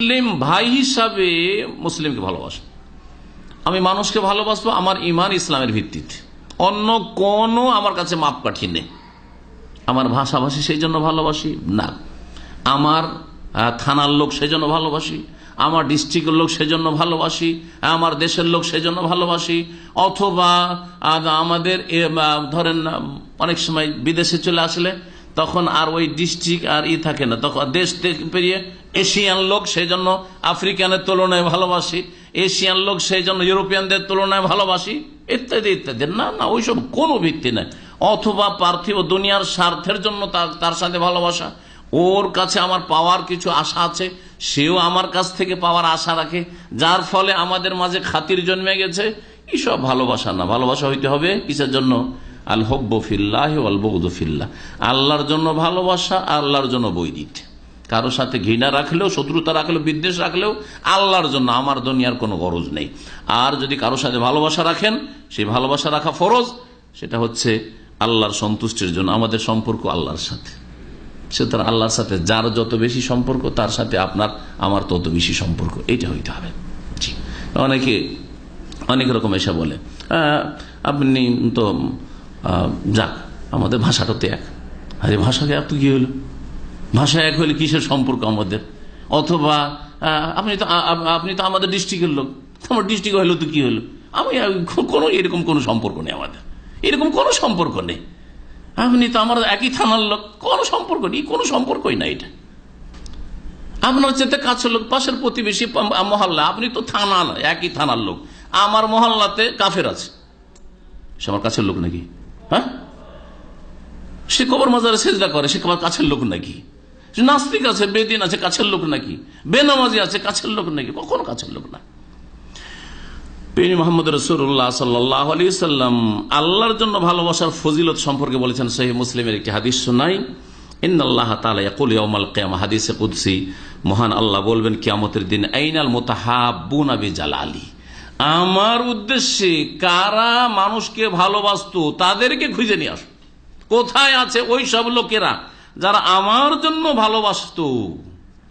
মুসলিম ভাই হিসাবে মুসলিমকে ভালোবাসো আমি মানুষকে ভালোবাসবো আমার ইমান ইসলামের ভিত্তিতে অন্য কোনো আমার কাছে মাপ কাঠি নেই আমার ভাষাভাষী সেই জন্য ভালোবাসি না আমার থানার লোক সেই জন্য ভালোবাসি আমার ডিস্ট্রিক্টের লোক সেজন্য ভালোবাসি আমার দেশের লোক সেজন্য ভালোবাসি অথবা আমাদের ধরেন অনেক সময় বিদেশে চলে আসলে তখন আর ওই ডিস্ট্রিক্ট আর ই থাকে না তখন দেশ পেরিয়ে এশিয়ান লোক সেই জন্য আফ্রিকানের তুলনায় ভালোবাসি এশিয়ান লোক সেই জন্য ইউরোপিয়ানদের তুলনায় ভালোবাসি ইত্যাদি ইত্যাদি না না ওইসব কোনো ভিত্তি নেই অথবা পার্থিব দুনিয়ার স্বার্থের জন্য তার সাথে ভালোবাসা ওর কাছে আমার পাওয়ার কিছু আশা আছে সেও আমার কাছ থেকে পাওয়ার আশা রাখে যার ফলে আমাদের মাঝে খাতির জন্মে গেছে এইসব ভালোবাসা না ভালোবাসা হইতে হবে কিসের জন্য আল হব্বফিল্লাহ আল বৌদফিল্লাহ আল্লাহর জন্য ভালোবাসা আল্লাহর জন্য বৈদিক কারো সাথে ঘৃণা রাখলেও শত্রুতা রাখলেও বিদ্বেষ রাখলেও আল্লাহর জন্য আমার দুনিয়ার কোনো গরজ নেই আর যদি কারো সাথে ভালোবাসা রাখেন সেই ভালোবাসা রাখা ফরজ সেটা হচ্ছে আল্লাহর সন্তুষ্টির জন্য আমাদের সম্পর্ক আল্লাহর সাথে সে তার আল্লাহর সাথে যার যত বেশি সম্পর্ক তার সাথে আপনার আমার তত বেশি সম্পর্ক এটা হইতে হবে অনেকে অনেক রকম এসে বলে হ্যাঁ, আপনি তো যাক আমাদের ভাষাটা তো এক আরে ভাষাকে এত কি হলো ভাষা এক হলে কিসের সম্পর্ক আমাদের অথবা আপনি তো আপনি তো আমাদের ডিস্ট্রিক্টের লোক আমার ডিস্ট্রিক্ট হলো তো কি হলো আমি কোনো এরকম কোনো সম্পর্ক নেই আমাদের এরকম কোনো সম্পর্ক নেই আপনি তো আমার একই থানার লোক কোনো সম্পর্ক নেই কোনো সম্পর্কই না এটা আপনার চেতে কাছের লোক পাশের প্রতিবেশী মহল্লা আপনি তো থানা একই থানার লোক আমার মহল্লাতে কাফের আছে সে আমার কাছের লোক নাকি হ্যাঁ সে কবর মাজারে সেজদা করে সে আমার কাছের লোক নাকি যে নাস্তিক আছে বেদিন আছে কাছের লোক নাকি বেনামাজি আছে কাছের লোক নাকি কখনো কাছের লোক না আলি সাল্লাম আল্লাহর জন্য ভালোবাসার ফজিলত সম্পর্কে বলেছেন মুসলিমের একটি মহান আল্লাহ বলবেন দিন আবি আমার উদ্দেশ্যে কারা মানুষকে ভালোবাসত তাদেরকে খুঁজে নিয়ে আস কোথায় আছে ওই সব লোকেরা যারা আমার জন্য ভালোবাসত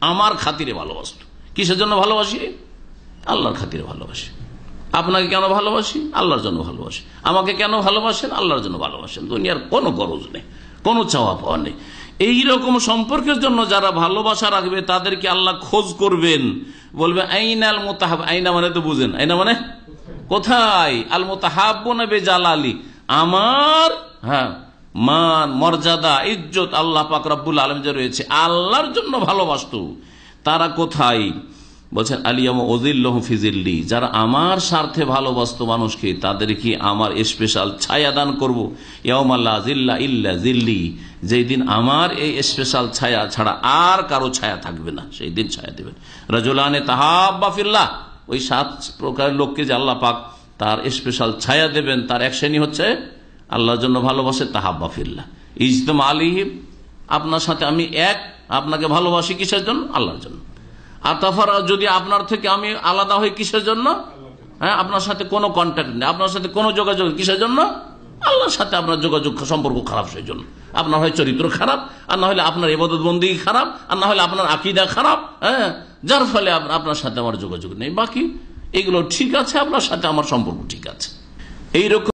আমার খাতিরে ভালোবাসত কিসের জন্য ভালোবাসি আল্লাহর খাতিরে ভালোবাসি আপনাকে কেন ভালোবাসি আল্লাহর জন্য ভালোবাসি আমাকে কেন ভালোবাসেন আল্লাহর জন্য ভালোবাসেন দুনিয়ার কোনো গরজ নেই কোনো চাওয়া পাওয়া নেই এই রকম সম্পর্কের জন্য যারা ভালোবাসা রাখবে তাদেরকে আল্লাহ খোঁজ করবেন বলবে আল মোতাহাব আইনা মানে তো বুঝেন আইনা মানে কোথায় আল মোতাহাব না বেজাল আলী আমার হ্যাঁ মান মর্যাদা ইজ্জত আল্লাহ পাক রব্বুল আলম যে রয়েছে আল্লাহর জন্য ভালোবাসত তারা কোথায় বলছেন আলিয়াম ওজিল্লহ ফিজিল্লি যারা আমার স্বার্থে ভালোবাসত মানুষকে তাদেরকে আমার স্পেশাল ছায়া দান করবো ইয়ামাল্লা জিল্লা ইল্লা জিল্লি যেই দিন আমার এই স্পেশাল ছায়া ছাড়া আর কারো ছায়া থাকবে না সেই দিন ছায়া দেবেন রাজুলানে তাহাব্বা ওই সাত প্রকারের লোককে যে আল্লাহ পাক তার স্পেশাল ছায়া দেবেন তার এক শ্রেণী হচ্ছে আল্লাহর জন্য ভালোবাসে তাহাব্বা ফিল্লা ইজতম আলিহিম আপনার সাথে আমি এক আপনাকে ভালোবাসি কিসের জন্য আল্লাহর জন্য আর তাফারা যদি আপনার থেকে আমি আলাদা হই কিসের জন্য হ্যাঁ আপনার সাথে কোনো কন্ট্যাক্ট নেই আপনার সাথে কোনো যোগাযোগ কিসের জন্য আল্লাহর সাথে আপনার যোগাযোগ সম্পর্ক খারাপ সেই জন্য আপনার হয় চরিত্র খারাপ আর না হলে আপনার এবাদত বন্দী খারাপ আর না হলে আপনার আকিদা খারাপ হ্যাঁ যার ফলে আপনার সাথে আমার যোগাযোগ নেই বাকি এগুলো ঠিক আছে আপনার সাথে আমার সম্পর্ক ঠিক আছে এইরকম